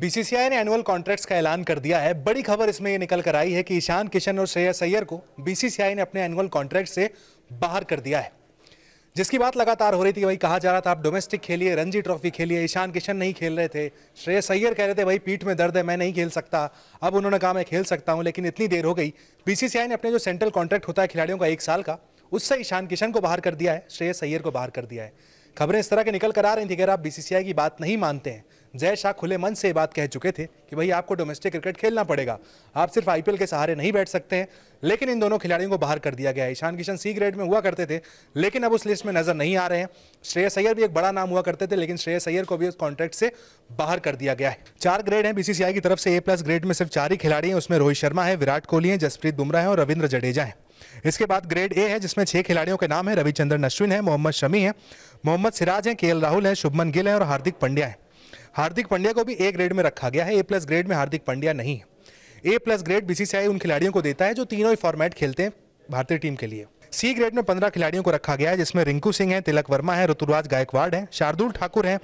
BCCI ने annual contracts का ऐलान कर दिया है बड़ी खबर इसमें ये निकल कर आई है कि ईशान किशन और श्रेयस सैयर को बीसीसीआई ने अपने एनुअल कॉन्ट्रैक्ट से बाहर कर दिया है जिसकी बात लगातार हो रही थी भाई कहा जा रहा था आप डोमेस्टिक खेलिए रणजी ट्रॉफी खेलिए ईशान किशन नहीं खेल रहे थे श्रेय सैयर कह रहे थे भाई पीठ में दर्द है मैं नहीं खेल सकता अब उन्होंने कहा मैं खेल सकता हूँ लेकिन इतनी देर हो गई बीसीसीआई ने अपने जो सेंट्रल कॉन्ट्रैक्ट होता है खिलाड़ियों का एक साल का उससे ईशान किशन को बाहर कर दिया है श्रेयस सैयर को बाहर कर दिया है खबरें इस तरह के निकल कर आ रही थी अगर आप बीसीसीआई की बात नहीं मानते हैं जय शाह खुले मन से ये बात कह चुके थे कि भाई आपको डोमेस्टिक क्रिकेट खेलना पड़ेगा आप सिर्फ आईपीएल के सहारे नहीं बैठ सकते हैं लेकिन इन दोनों खिलाड़ियों को बाहर कर दिया गया है ईशान किशन सी ग्रेड में हुआ करते थे लेकिन अब उस लिस्ट में नजर नहीं आ रहे हैं श्रेयस अय्यर भी एक बड़ा नाम हुआ करते थे लेकिन श्रेयस अय्यर को भी उस कॉन्ट्रैक्ट से बाहर कर दिया गया है चार ग्रेड है बीसीसीआई की तरफ से ए प्लस ग्रेड में सिर्फ चार ही खिलाड़ी हैं उसमें रोहित शर्मा है विराट कोहली है जसप्रीत बुमराह है और रविंद्र जडेजा है इसके बाद ग्रेड ए है जिसमें छह खिलाड़ियों के नाम है रविचंद्रन अश्विन है मोहम्मद शमी है मोहम्मद सिराज है के राहुल है शुभमन गिल है और हार्दिक पंड्या है हार्दिक पंड्या को भी ए ग्रेड में रखा गया है ए प्लस ग्रेड में हार्दिक पंड्या नहीं है ए प्लस ग्रेड बीसीसीआई उन खिलाड़ियों को देता है जो तीनों ही फॉर्मेट खेलते हैं भारतीय टीम के लिए सी ग्रेड में पंद्रह खिलाड़ियों को रखा गया है जिसमें रिंकू सिंह हैं तिलक वर्मा हैं ऋतुराज गायकवाड़ हैं शार्दुल ठाकुर हैं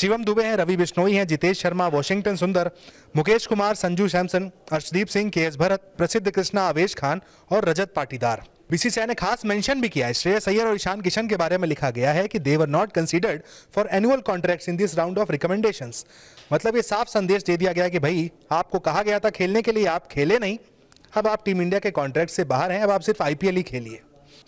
शिवम दुबे हैं रवि बिश्नोई हैं जितेश शर्मा वॉशिंगटन सुंदर मुकेश कुमार संजू सैमसन अर्शदीप सिंह के एस भरत प्रसिद्ध कृष्णा आवेश खान और रजत पाटीदार बीसीसीआई ने खास मेंशन भी किया है श्रेयस अय्यर और ईशान किशन के बारे में लिखा गया है कि they were not considered for annual contracts in this round of recommendations मतलब ये साफ संदेश दे दिया गया कि भाई आपको कहा गया था खेलने के लिए आप खेले नहीं अब आप टीम इंडिया के कॉन्ट्रैक्ट से बाहर हैं अब आप सिर्फ आईपीएल ही खेलिए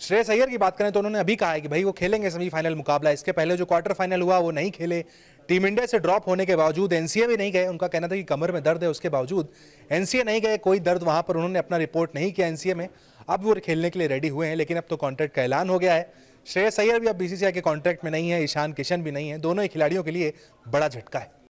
श्रेयस अय्यर की बात करें तो उन्होंने अभी कहा है कि भाई वो खेलेंगे सेमीफाइनल मुकाबला इसके पहले जो क्वार्टर फाइनल हुआ वो नहीं खेले टीम इंडिया से ड्रॉप होने के बावजूद एनसीए भी नहीं गए उनका कहना था कि कमर में दर्द है उसके बावजूद एनसीए नहीं गए कोई दर्द वहां पर उन्होंने अपना रिपोर्ट नहीं किया एनसीए में अब वो खेलने के लिए रेडी हुए हैं लेकिन अब तो कॉन्ट्रैक्ट का ऐलान हो गया है श्रेयस अय्यर भी अब बीसीसीआई के कॉन्ट्रैक्ट में नहीं है ईशान किशन भी नहीं है दोनों ही खिलाड़ियों के लिए बड़ा झटका है